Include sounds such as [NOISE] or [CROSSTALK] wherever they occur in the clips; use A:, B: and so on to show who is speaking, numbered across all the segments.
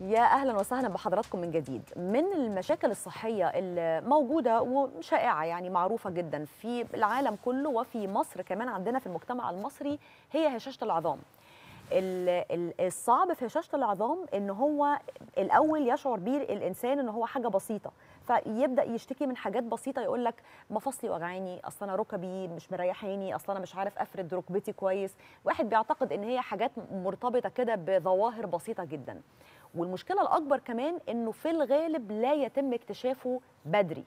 A: يا اهلا وسهلا بحضراتكم من جديد من المشاكل الصحيه الموجوده وشائعه يعني معروفه جدا في العالم كله وفي مصر كمان عندنا في المجتمع المصري هي هشاشه العظام الصعب في هشاشه العظام ان هو الاول يشعر بيه الانسان ان هو حاجه بسيطه فيبدا يشتكي من حاجات بسيطه يقول لك مفاصلي وجعاني اصل انا ركبي مش مريحاني اصل انا مش عارف افرد ركبتي كويس واحد بيعتقد ان هي حاجات مرتبطه كده بظواهر بسيطه جدا والمشكله الاكبر كمان انه في الغالب لا يتم اكتشافه بدري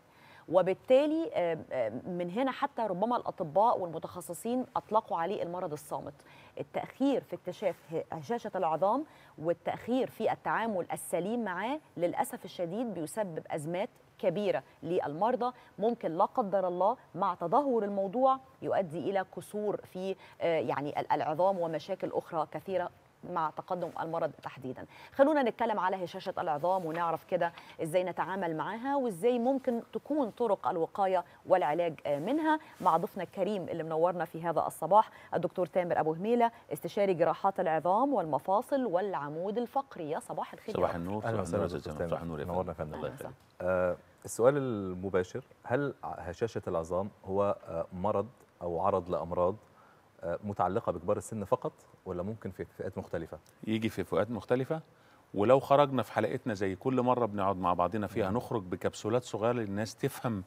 A: وبالتالي آه، آه، من هنا حتى ربما الاطباء والمتخصصين اطلقوا عليه المرض الصامت التاخير في اكتشاف هشاشه العظام والتاخير في التعامل السليم معاه للاسف الشديد بيسبب ازمات كبيره للمرضى ممكن لا قدر الله مع تدهور الموضوع يؤدي الى كسور في آه، يعني العظام ومشاكل اخرى كثيره مع تقدم المرض تحديدا خلونا نتكلم على هشاشة العظام ونعرف كده ازاي نتعامل معاها وازاي ممكن تكون طرق الوقاية والعلاج منها مع ضيفنا الكريم اللي منورنا في هذا الصباح الدكتور تامر أبو هميلة استشاري جراحات العظام والمفاصل والعمود الفقري يا صباح الخير صباح
B: النور صباح النور نورنا فندم الله
C: يخليك آه، السؤال المباشر هل هشاشة العظام هو آه، مرض أو عرض لأمراض آه، متعلقة بكبار السن فقط ولا ممكن في فئات مختلفه
B: يجي في فئات مختلفه ولو خرجنا في حلقتنا زي كل مره بنقعد مع بعضنا فيها نعم. نخرج بكبسولات صغيره للناس تفهم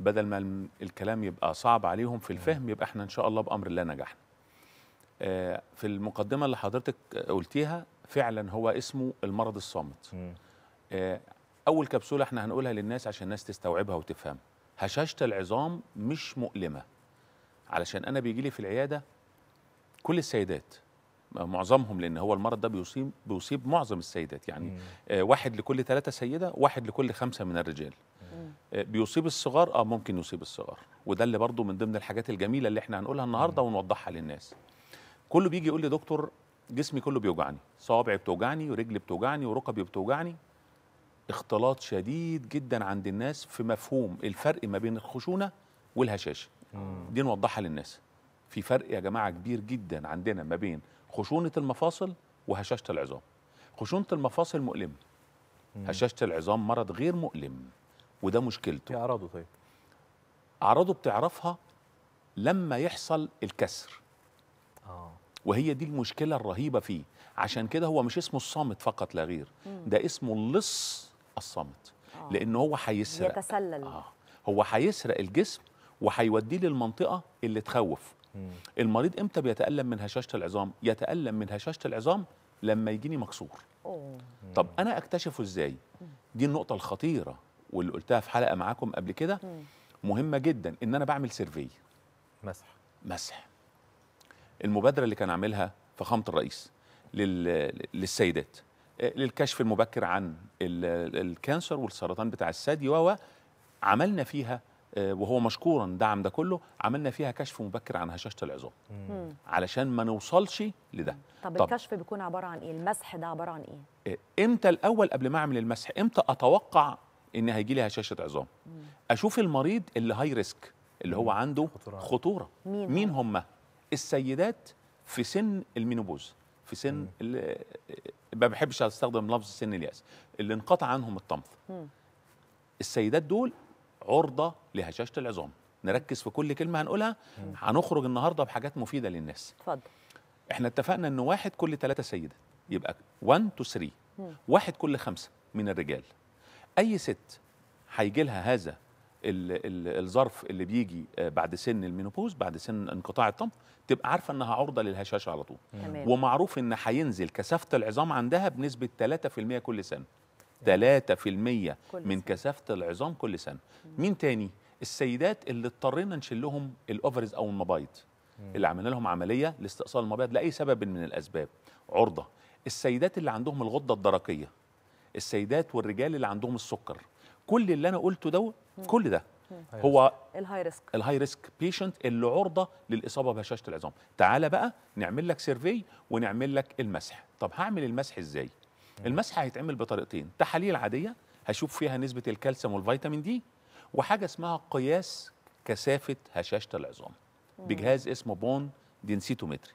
B: بدل ما الكلام يبقى صعب عليهم في نعم. الفهم يبقى احنا ان شاء الله بامر الله نجحنا آه، في المقدمه اللي حضرتك قلتيها فعلا هو اسمه المرض الصامت آه، اول كبسوله احنا هنقولها للناس عشان الناس تستوعبها وتفهم هشاشه العظام مش مؤلمه علشان انا بيجي لي في العياده كل السيدات معظمهم لان هو المرض ده بيصيب بيصيب معظم السيدات يعني مم. آه، واحد لكل ثلاثه سيده واحد لكل خمسه من الرجال مم. آه، بيصيب الصغار اه ممكن يصيب الصغار وده اللي برضو من ضمن الحاجات الجميله اللي احنا هنقولها النهارده ونوضحها للناس كله بيجي يقول لي دكتور جسمي كله بيوجعني صوابعي بتوجعني ورجلي بتوجعني وركبي بتوجعني اختلاط شديد جدا عند الناس في مفهوم الفرق ما بين الخشونه والهشاشه دي نوضحها للناس في فرق يا جماعه كبير جدا عندنا ما بين خشونه المفاصل وهشاشه العظام خشونه المفاصل مؤلمه هشاشه العظام مرض غير مؤلم وده مشكلته ايه اعراضه طيب اعراضه بتعرفها لما يحصل الكسر اه وهي دي المشكله الرهيبه فيه عشان كده هو مش اسمه الصامت فقط لا غير ده اسمه اللص الصامت آه. لان هو هيسرق
A: يتسلل آه.
B: هو هيسرق الجسم وهيوديه للمنطقه اللي تخوف المريض امتى بيتالم من هشاشه العظام يتالم من هشاشه العظام لما يجيني مكسور أوه. طب انا اكتشفه ازاي دي النقطه الخطيره واللي قلتها في حلقه معاكم قبل كده مهمه جدا ان انا بعمل سيرفي مسح مسح المبادره اللي كان عاملها فخامه الرئيس لل... للسيدات آه، للكشف المبكر عن الكانسر والسرطان بتاع الثدي و عملنا فيها آه، وهو مشكورا دعم ده كله عملنا فيها كشف مبكر عن هشاشه العظام علشان ما نوصلش لده
A: طب, طب الكشف بيكون عباره عن ايه المسح ده عباره عن ايه
B: آه، امتى الاول قبل ما اعمل المسح امتى اتوقع ان هيجي لي هشاشه عظام اشوف المريض اللي هاي ريسك اللي هو عنده خطوره, خطورة. مين, مين هم السيدات في سن المينوبوز في سن ما بحبش استخدم لفظ سن الياس اللي انقطع عنهم الطمث السيدات دول عرضه لهشاشه العظام نركز في كل كلمه هنقولها هنخرج النهارده بحاجات مفيده للناس اتفضل احنا اتفقنا ان واحد كل ثلاثه سيده يبقى 1 تو 3 واحد كل خمسه من الرجال اي ست هيجي لها هذا الظرف اللي بيجي آه، بعد سن المينوبوز بعد سن انقطاع الطمث تبقى عارفه انها عرضه للهشاشه على طول ومعروف ان هينزل كثافه العظام عندها بنسبه 3% كل سنه 3% من كثافه العظام كل سنه مين تاني السيدات اللي اضطرينا نشيل لهم الاوفرز او المبايض اللي عملنا لهم عمليه لاستئصال المبيض لاي سبب من الاسباب عرضه السيدات اللي عندهم الغده الدرقيه السيدات والرجال اللي عندهم السكر كل اللي انا قلته ده كل ده هو الهاي ريسك الهاي ريسك بيشنت اللي عرضه للاصابه بهشاشه العظام تعال بقى نعمل لك سيرفي ونعمل لك المسح طب هعمل المسح ازاي المسح هيتعمل بطريقتين تحاليل عاديه هشوف فيها نسبه الكالسيوم والفيتامين دي وحاجه اسمها قياس كثافه هشاشه العظام بجهاز اسمه بون دينسيتومتري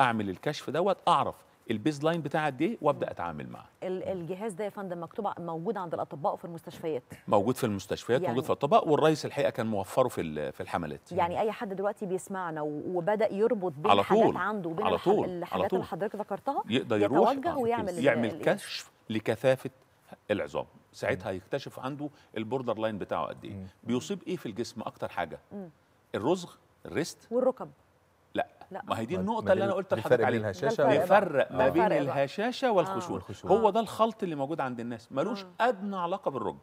B: اعمل الكشف دوت اعرف البيز لاين بتاعها قد ايه وابدا اتعامل معاه
A: الجهاز ده يا فندم مكتوب موجود عند الاطباء وفي المستشفيات
B: موجود في المستشفيات يعني موجود في يعني الاطباء والرئيس الحقيقه كان موفره في في الحملات
A: يعني اي حد دلوقتي بيسمعنا وبدا يربط بين على طول. عنده وبين على طول. الحاجات اللي حضرتك ذكرتها يقدر يروح يتوجه آه، ويعمل يعمل
B: كشف لكثافه العظام ساعتها يكتشف عنده البوردر لاين بتاعه قد ايه بيصيب ايه في الجسم اكتر حاجه الرزغ الريست والركب لا, لا. ما هي دي النقطه اللي انا قلت لحضرتك عليها الهشاشه بيفرق ما اه. بين الهشاشه اه. والخشونه آه. هو ده الخلط اللي موجود عند الناس ملوش آه. ادنى علاقه بالركبه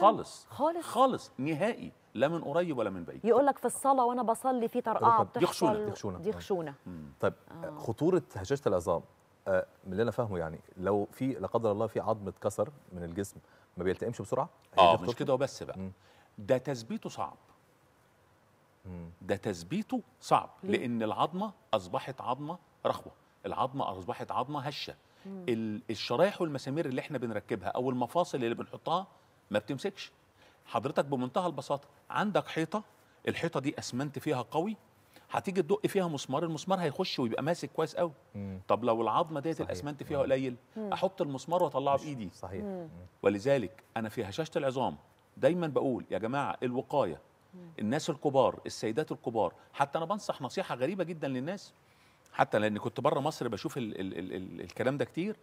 B: خالص خالص خالص نهائي لا من قريب ولا من بعيد
A: يقول لك في الصلاه وانا بصلي في
C: طرقعه بتحصل دي خشونه دي خشونه دي خشونه
B: طيب اه. خطوره هشاشه العظام من
C: اللي انا فاهمه يعني لو في لا قدر الله في عظم اتكسر من الجسم ما بيلتئمش بسرعه اه مش كده
B: وبس بقى مم. ده تثبيته صعب ده تثبيته صعب لان العظمه اصبحت عظمه رخوه العظمه اصبحت عظمه هشه الشرايح والمسامير اللي احنا بنركبها او المفاصل اللي بنحطها ما بتمسكش حضرتك بمنتهى البساطه عندك حيطه الحيطه دي اسمنت فيها قوي هتيجي تدق فيها مسمار المسمار هيخش ويبقى ماسك كويس قوي طب لو العظمه ديت الاسمنت فيها قليل احط المسمار واطلعه بايدي صحيح ولذلك انا في هشاشه العظام دايما بقول يا جماعه الوقايه الناس الكبار السيدات الكبار حتى انا بنصح نصيحه غريبه جدا للناس حتى لان كنت بره مصر بشوف الـ الـ الـ الـ الكلام ده كتير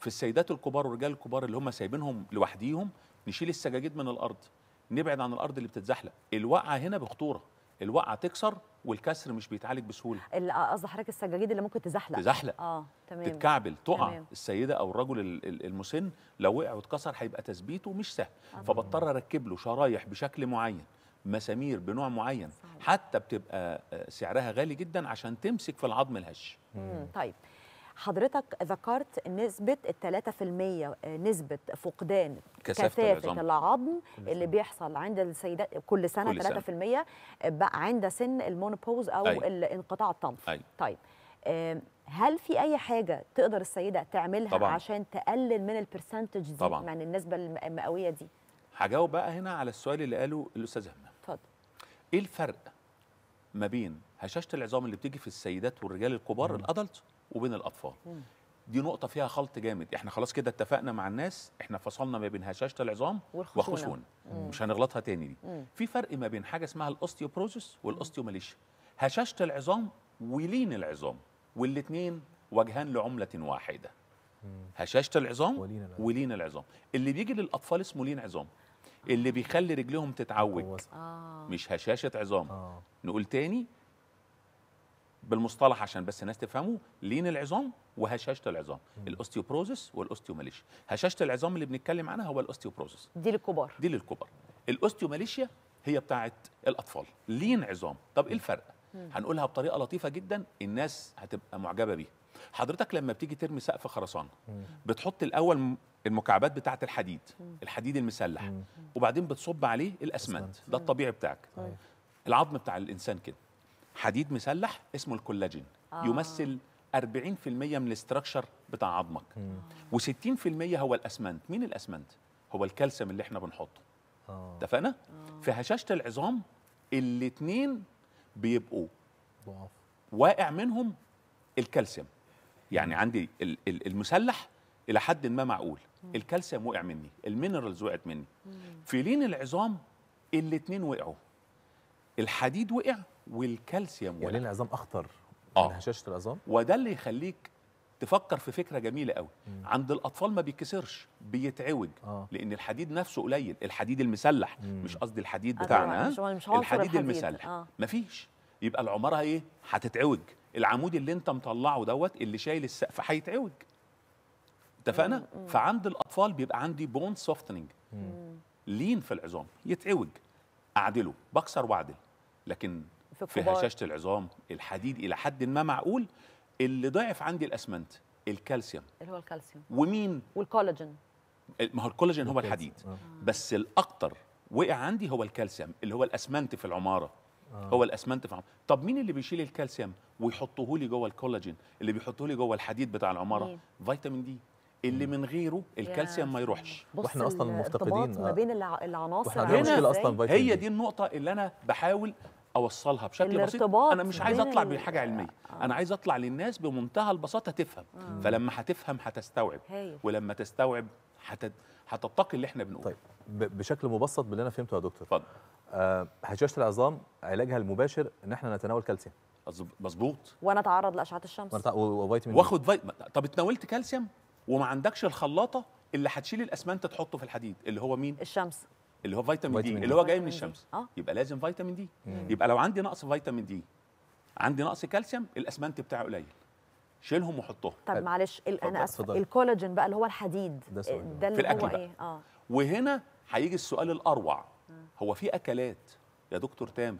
B: في السيدات الكبار والرجال الكبار اللي هم سايبينهم لوحديهم نشيل السجاجيد من الارض نبعد عن الارض اللي بتتزحلق الوقعه هنا بخطوره الوقعه تكسر والكسر مش بيتعالج بسهوله
A: آه، قصدي حضرتك السجاجيد اللي ممكن تزحلق تزحلق اه تمام تتكعبل
B: تقع تمام. السيده او الرجل المسن لو وقع واتكسر هيبقى تثبيته مش سهل آه. فبضطر اركب له شرايح بشكل معين مسامير بنوع معين صحيح. حتى بتبقى آه، سعرها غالي جدا عشان تمسك في العظم الهش
A: طيب حضرتك ذكرت نسبة الثلاثة في المية آه، نسبة فقدان كثافة العظم, العظم اللي بيحصل عند السيدات كل سنة ثلاثة في المية آه، عند سن المونوبوز أو أي. أيوة. انقطاع الطمث أي. أيوة. طيب هل في أي حاجة تقدر السيدة تعملها طبعًا. عشان تقلل من البرسنتج دي طبعًا. من يعني النسبة المئوية دي؟
B: هجاوب بقى هنا على السؤال اللي قاله الأستاذ همام ايه الفرق ما بين هشاشه العظام اللي بتيجي في السيدات والرجال الكبار الادلت وبين الاطفال مم. دي نقطه فيها خلط جامد احنا خلاص كده اتفقنا مع الناس احنا فصلنا ما بين هشاشه العظام والخشونه مش هنغلطها تاني دي في فرق ما بين حاجه اسمها الاوستيوبروزس والاوستيوماليشيا هشاشه العظام ولين العظام والاثنين وجهان لعمله واحده هشاشه العظام ولين العظام اللي بيجي للاطفال اسمه لين عظام اللي بيخلي رجليهم تتعوج آه. مش هشاشه عظام آه. نقول تاني بالمصطلح عشان بس الناس تفهمه لين العظام وهشاشه العظام الاوستيوبروزس والاوستيوماليشيا هشاشه العظام اللي بنتكلم عنها هو الاوستيوبروزس دي للكبار دي للكبار الاوستيوماليشيا هي بتاعه الاطفال لين عظام طب ايه الفرق هنقولها بطريقه لطيفه جدا الناس هتبقى معجبه بيها حضرتك لما بتيجي ترمي سقف خرسانه بتحط الاول المكعبات بتاعه الحديد الحديد المسلح وبعدين بتصب عليه الاسمنت ده الطبيعي بتاعك طيب. طيب. العظم بتاع الانسان كده حديد مسلح اسمه الكولاجين آه. يمثل 40% من الاستراكشر بتاع عظمك آه. و60% هو الاسمنت مين الاسمنت هو الكالسيوم اللي احنا بنحطه آه. اتفقنا في هشاشه العظام الاثنين بيبقوا ضعاف واقع منهم الكالسيوم يعني عندي المسلح الى حد ما معقول الكالسيوم وقع مني المينرالز وقعت مني فيلين العظام الاثنين وقعوا الحديد وقع والكالسيوم وقع يعني العظام اخطر آه. من هشاشه العظام وده اللي يخليك تفكر في فكره جميله قوي مم. عند الاطفال ما بيتكسرش بيتعوج آه. لان الحديد نفسه قليل الحديد المسلح مم. مش قصدي الحديد بتاعنا مش مش الحديد, الحديد المسلح آه. مفيش يبقى العماره ايه هتتعوج العمود اللي انت مطلعه دوت اللي شايل السقف هيتعوج اتفقنا فعند الاطفال بيبقى عندي بون سوفتنينج لين في العظام يتعوج اعدله بكسر واعدل لكن في, في هشاشه العظام الحديد الى حد ما معقول اللي ضعف عندي الاسمنت الكالسيوم
A: اللي هو الكالسيوم ومين والكولاجين
B: ما هو الكولاجين هو الحديد آه. بس الاكتر وقع عندي هو الكالسيوم اللي هو الاسمنت في العماره آه. هو الاسمنت في طب مين اللي بيشيل الكالسيوم ويحطه لي جوه الكولاجين اللي بيحطه لي جوه الحديد بتاع العماره مين. فيتامين دي اللي من غيره الكالسيوم ما يروحش واحنا اصلا مفتقدين ما آه، بين
A: العناصر هنا أصلاً هي دي
B: النقطه اللي انا بحاول اوصلها بشكل بسيط انا مش عايز اطلع بحاجه آه. علميه آه. انا عايز اطلع للناس بمنتهى البساطه تفهم آه. فلما هتفهم هتستوعب هي. ولما تستوعب هتتقي اللي احنا بنقوله طيب
C: بشكل مبسط باللي انا فهمته يا دكتور اتفضل هشاشه آه، العظام علاجها المباشر ان
B: احنا نتناول كالسيوم مظبوط
A: وانا اتعرض لاشعه الشمس
B: وفيتامين واخد فيتامين طب اتناولت كالسيوم وما عندكش الخلاطه اللي هتشيل الاسمنت تحطه في الحديد اللي هو مين الشمس اللي هو فيتامين, فيتامين دي, دي اللي هو جاي من الشمس آه. يبقى لازم فيتامين دي مم. يبقى لو عندي نقص فيتامين دي عندي نقص كالسيوم الاسمنت بتاعه قليل شيلهم وحطهم طب
A: معلش انا اسف الكولاجين بقى اللي هو الحديد ده, ده اللي في الأكل هو بقى. ايه اه
B: وهنا هيجي السؤال الاروع هو في اكلات يا دكتور تامر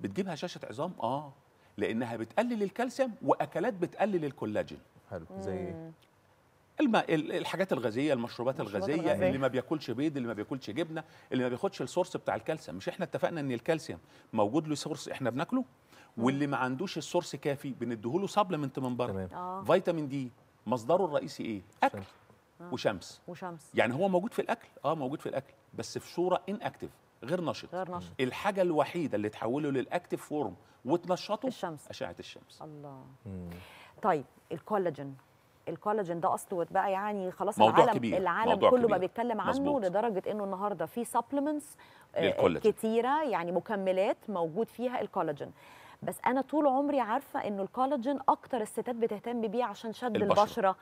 B: بتجيب هشاشه عظام اه لانها بتقلل الكالسيوم واكلات بتقلل الكولاجين حلو زي ايه الم... الحاجات الغازيه المشروبات الغازيه يعني اللي ما بياكلش بيض اللي ما بياكلش جبنه اللي ما بياخدش السورس بتاع الكالسيوم مش احنا اتفقنا ان الكالسيوم موجود له سورس احنا بناكله واللي ما عندوش السورس كافي بنديهوله سبلمنت من بره آه. فيتامين دي مصدره الرئيسي ايه اكل آه. وشمس وشمس يعني هو موجود في الاكل اه موجود في الاكل بس في صوره ان اكتف غير نشط غير نشط الحاجه الوحيده اللي تحوله للاكتف فورم وتنشطه الشمس اشعه الشمس الله مم. طيب
A: الكولاجين الكولاجين ده اصله بقى يعني خلاص موضوع العالم كبير. العالم موضوع كله كبير. بقى بيتكلم عنه مزبوط. لدرجه انه النهارده في سبلمنتس آه، كتيره يعني مكملات موجود فيها الكولاجين بس انا طول عمري عارفه انه الكولاجين اكتر الستات بتهتم بيه عشان شد البشره, البشرة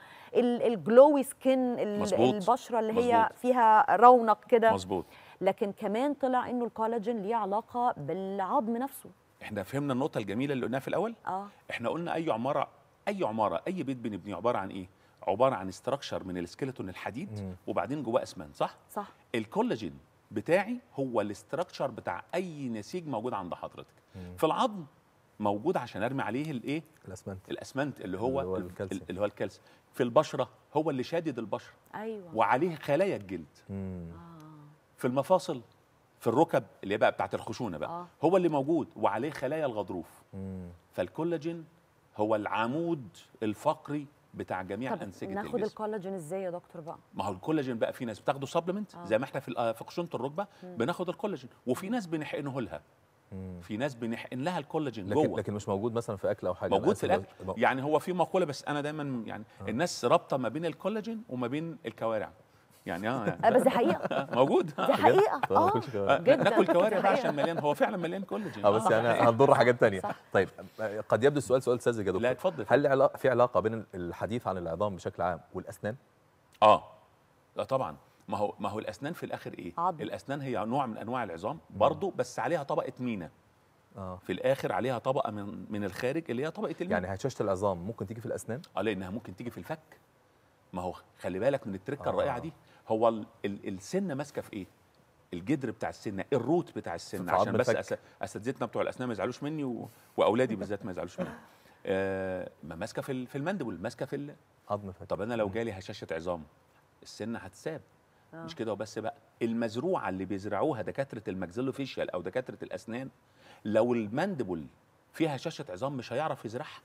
A: الجلوي سكين البشره اللي مزبوط. هي فيها رونق كده مظبوط لكن كمان طلع انه الكولاجين ليه علاقه بالعظم نفسه
B: احنا فهمنا النقطه الجميله اللي قلناها في الاول اه احنا قلنا اي عماره اي عماره اي بيت بنبنيه عباره عن ايه عباره عن استراكشر من السكيلتون الحديد مم. وبعدين جواه اسمان صح صح الكولاجين بتاعي هو الاستراكشر بتاع اي نسيج موجود عند حضرتك مم. في العظم موجود عشان ارمي عليه الايه الاسمنت الاسمنت اللي هو اللي هو الكالسيوم اللي هو الكالسيوم في البشره هو اللي شادد البشره ايوه وعليه خلايا الجلد آه. في المفاصل في الركب اللي هي بقى بتاعت الخشونه بقى آه. هو اللي موجود وعليه خلايا الغضروف فالكولاجين هو العمود الفقري بتاع جميع طب ناخد الكولاجين
A: ازاي يا دكتور بقى
B: ما هو الكولاجين بقى في ناس بتاخده سبلمنت آه. زي ما احنا في آه، في خشونه الركبه مم. بناخد الكولاجين وفي ناس بنحقنه لها في ناس بنحقن لها الكولاجين لكن جوه
C: لكن مش موجود مثلا في اكل او حاجه موجود في الاكل
B: بقى. يعني هو في مقوله بس انا دايما يعني آه. الناس رابطه ما بين الكولاجين وما بين الكوارع يعني اه يعني آه، بس دي حقيقه [LAUGHS] موجود دي حقيقه اه ناكل كوارع بقى عشان مليان هو فعلا مليان كولاجين اه بس يعني آه. هنضر حاجات ثانيه [LAUGHS]
C: طيب قد يبدو السؤال سؤال ساذج يا دكتور لا اتفضل هل في علاقه بين الحديث عن العظام
B: بشكل عام والاسنان؟ اه لا طبعا ما هو ما هو الاسنان في الاخر ايه عضل. الاسنان هي نوع من انواع العظام برضه بس عليها طبقه مينا آه. في الاخر عليها طبقه من من الخارج اللي هي طبقه المينا يعني
C: هشاشه العظام ممكن تيجي في الاسنان
B: اه لانها ممكن تيجي في الفك ما هو خلي بالك من التركه آه. الرائعه دي هو ال ال السنه ماسكه في ايه الجدر بتاع السنه الروت بتاع السنه عشان بس اساتذتنا بتوع الاسنان ما يزعلوش مني و... واولادي بالذات ما يزعلوش مني آه ما ماسكه في في المندبل ماسكه في عظم طب انا لو جالي هشاشه عظام السنه هتساب آه. مش كده وبس بقى المزروعه اللي بيزرعوها دكاتره الماكسيلوفيشيال او دكاتره الاسنان لو المندبل فيها شاشه عظام مش هيعرف يزرعها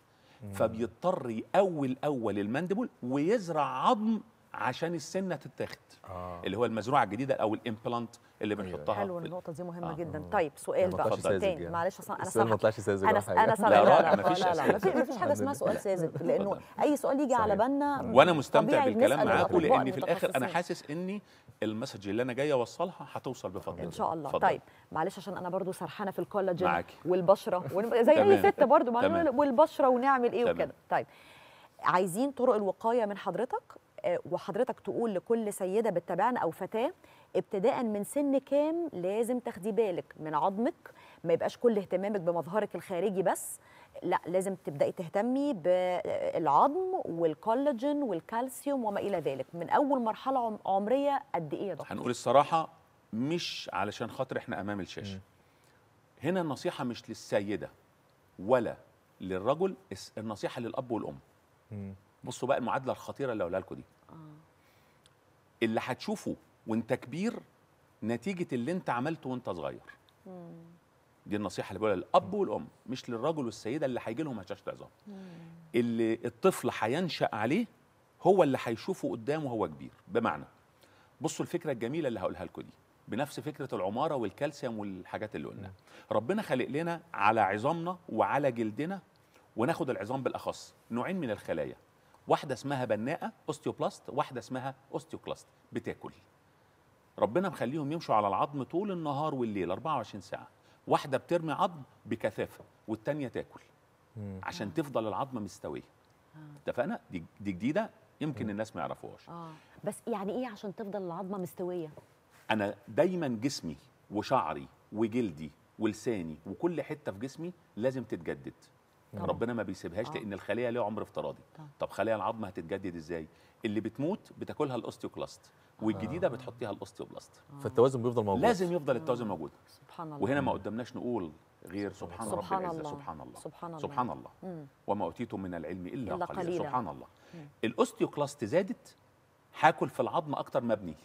B: فبيضطر يقوي الاول المندبل ويزرع عظم عشان السنه تتاخد آه. اللي هو المزروعه الجديده او الامبلانت اللي أيوة. بنحطها حلو
A: النقطه دي مهمه آه. جدا طيب سؤال بقى تاني يعني. معلش اصلا انا سامحك ما طلعش ساذج انا انا لا لا لا مفيش مفيش حاجه اسمها سؤال ساذج لانه اي سؤال يجي على بالنا وانا مستمتع بالكلام معاكم لان في الاخر انا حاسس
B: اني المسج اللي انا جاي اوصلها هتوصل بفضل ان شاء الله طيب
A: معلش عشان انا برضو سرحانه في الكولاجين معاكي. والبشره زي اي ست برضو والبشره ونعمل ايه وكده طيب عايزين طرق الوقايه من حضرتك وحضرتك تقول لكل سيده بتتابعنا او فتاه ابتداء من سن كام لازم تاخدي بالك من عظمك ما يبقاش كل اهتمامك بمظهرك الخارجي بس لا لازم تبداي تهتمي بالعظم والكولاجين والكالسيوم وما الى ذلك من اول مرحله عمريه قد ايه يا دكتور
B: هنقول الصراحه مش علشان خاطر احنا امام الشاشه هنا النصيحه مش للسيده ولا للرجل النصيحه للاب والام بصوا بقى المعادله الخطيره اللي هقولها لكم دي آه. اللي هتشوفه وانت كبير نتيجه اللي انت عملته وانت صغير مم. دي النصيحه اللي بقولها للاب والام مش للرجل والسيده اللي هيجي لهم هشاشه عظام اللي الطفل هينشا عليه هو اللي هيشوفه قدامه وهو كبير بمعنى بصوا الفكره الجميله اللي هقولها لكم دي بنفس فكره العماره والكالسيوم والحاجات اللي قلناها ربنا خلق لنا على عظامنا وعلى جلدنا وناخد العظام بالاخص نوعين من الخلايا واحده اسمها بناءه اوستيوبلاست واحده اسمها اوستيوكلاست بتاكل ربنا مخليهم يمشوا على العظم طول النهار والليل 24 ساعه واحده بترمي عظم بكثافه والتانيه تاكل عشان تفضل العظم مستويه آه. اتفقنا دي, دي جديده يمكن الناس ما يعرفوهاش
A: اه بس يعني ايه عشان تفضل العظمه مستويه
B: انا دايما جسمي وشعري وجلدي ولساني وكل حته في جسمي لازم تتجدد طبعا. ربنا ما بيسيبهاش آه. لان الخليه ليها عمر افتراضي طبعا. طب خليه العظم هتتجدد ازاي اللي بتموت بتاكلها الاوستيوكلاست والجديده آه. بتحطيها الاوستيوبلاست آه. فالتوازن بيفضل موجود لازم يفضل التوازن آه. موجود
A: سبحان الله وهنا ما
B: قدامناش نقول غير سبحان, سبحان رب العزه الله. سبحان الله
A: سبحان الله سبحان الله
B: وما اوتيتم من العلم الا, إلا قليلا سبحان الله الاوستيوكلاست زادت هاكل في العظم اكتر ما ابنيه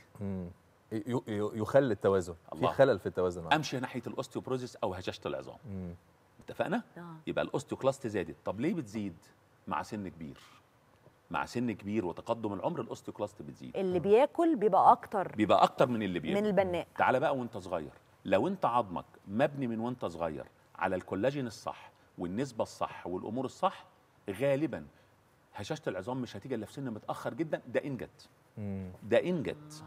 B: يخل التوازن الله. في خلل في التوازن امشي ناحيه الاوستيوبروزيس او هشاشه العظام مم. اتفقنا آه. يبقى الاوستيوكلاست زادت طب ليه بتزيد مع سن كبير مع سن كبير وتقدم العمر الاوستيوكلاست بتزيد
A: اللي بياكل بيبقى اكتر
B: بيبقى اكتر من اللي بياكل من البناء تعالى بقى وانت صغير لو انت عظمك مبني من وانت صغير على الكولاجين الصح والنسبه الصح والامور الصح غالبا هشاشه العظام مش هتيجي الا في سن متاخر جدا ده انجت. ده انجت. آه.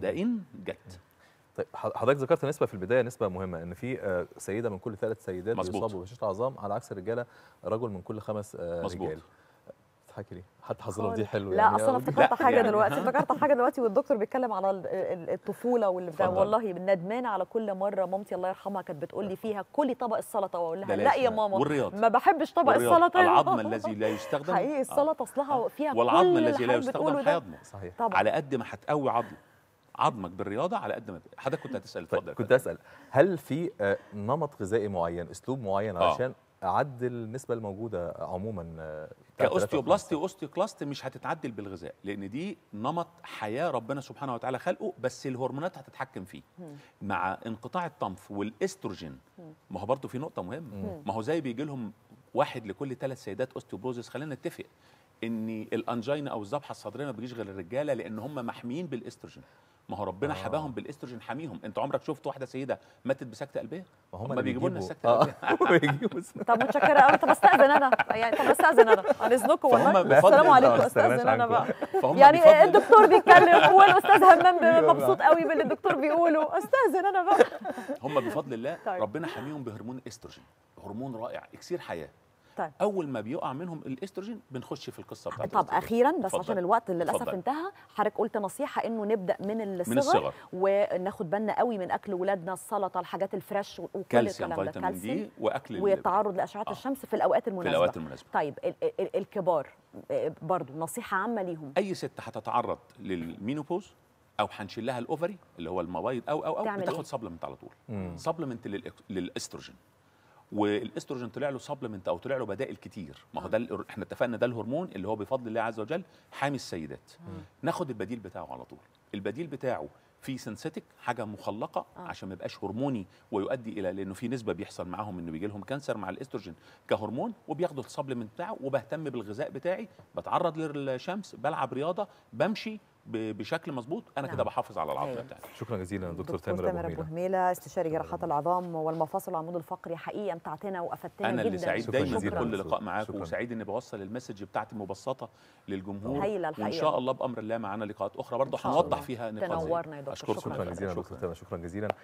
B: ده انجت.
C: طيب حضرتك ذكرت نسبه في البدايه نسبه مهمه ان في آه، سيده من كل ثلاث سيدات مظبوط بيصابوا بشيشه عظام على عكس الرجاله رجل من كل خمس آه، مظبوط. رجال بتضحكي ليه؟ حتى حظنا دي حلو لا يعني اصل انا افتكرت حاجه يعني دلوقتي [LAUGHS] افتكرت
A: حاجه دلوقتي والدكتور بيتكلم على الطفوله والبتاع والله ندمانه على كل مره مامتي الله يرحمها كانت بتقول لي فيها كلي طبق السلطه واقول لها لا يا ماما والرياضة. ما بحبش طبق والرياضة. السلطه العظم
B: الذي لا يستخدم حقيقي
A: السلطه آه. اصلها آه. فيها
B: والعظم الذي لا يستخدم هيضمه صحيح على قد ما هتقوي عظمه عظمك بالرياضه على
C: قد ما حضرتك كنت هتسال طيب، اتفضل كنت اسال هل في آه، نمط غذائي معين اسلوب معين آه. علشان اعدل النسبه الموجوده عموما آه، كاوستيوبلاستي
B: واوستيوكلاست مش هتتعدل بالغذاء لان دي نمط حياه ربنا سبحانه وتعالى خلقه بس الهرمونات هتتحكم فيه مع انقطاع الطنف والاستروجين ما هو برضه في نقطه مهمه ما هو زي بيجي لهم واحد لكل ثلاث سيدات اوستيوبروزس خلينا نتفق ان الانجينا او الذبحه الصدريه ما بيجيش غير الرجاله لان هم محميين بالاستروجين ما هو ربنا آه. حباهم بالاستروجين حاميهم انت عمرك شفت واحده سيده ماتت بسكته قلبيه ما هم بيجيبوا لنا سكته قلبيه
C: آه.
A: [LAUGHS] [LAUGHS] طب متشكره قوي طب استاذن انا يعني طب استاذن انا عن اذنكم والله السلام عليكم استاذن انا بقى يعني الدكتور بيتكلم والاستاذ همام أيوة. مبسوط قوي باللي الدكتور بيقوله استاذن انا بقى
B: هم بفضل الله طيب. ربنا حاميهم بهرمون استروجين هرمون رائع اكسير حياه طيب. اول ما بيقع منهم الاستروجين بنخش في القصه بتاعت طب الاستروجين. اخيرا بس فضل. عشان الوقت اللي للاسف فضل.
A: انتهى حضرتك قلت نصيحه انه نبدا من الصغر, من الصغر. وناخد بالنا قوي من اكل ولادنا السلطه الحاجات الفريش وكل كالسيوم الكلام ده كالسيوم دي واكل والتعرض لاشعه آه. الشمس في الاوقات المناسبه في الاوقات المناسبه طيب ال ال الكبار آه، برضو نصيحه عامه ليهم
B: اي ست هتتعرض للمينوبوز او هنشيل لها الاوفري اللي هو المبايض او او او إيه؟ بتاخد إيه؟ سبلمنت على طول سبلمنت للاستروجين والاستروجين طلع له سبلمنت او طلع له بدائل كتير ما هو ده احنا اتفقنا ده الهرمون اللي هو بفضل الله عز وجل حامي السيدات ناخد البديل بتاعه على طول البديل بتاعه في سنسيتك حاجه مخلقه آه. عشان ما يبقاش هرموني ويؤدي الى لانه في نسبه بيحصل معاهم انه بيجي لهم كانسر مع الاستروجين كهرمون وبياخدوا السبلمنت بتاعه وبهتم بالغذاء بتاعي بتعرض للشمس بلعب رياضه بمشي بشكل مظبوط انا نعم. كده بحافظ على العظم أيوة. بتاعتي شكرا جزيلا دكتور, دكتور تامر ابو هميله,
A: هميلة استشاري جراحات العظام والمفاصل والعمود الفقري حقيقه امتعتنا وافدتنا جدا انا اللي سعيد دايما بكل لقاء
B: معاك وسعيد اني بوصل المسج بتاعتي مبسطه للجمهور هايله الحقيقه وان شاء الله بامر الله معانا لقاءات اخرى برضه هنوضح فيها نقاط تنورنا يا دكتور شكرا جزيلا
C: دكتور تامر شكرا جزيلا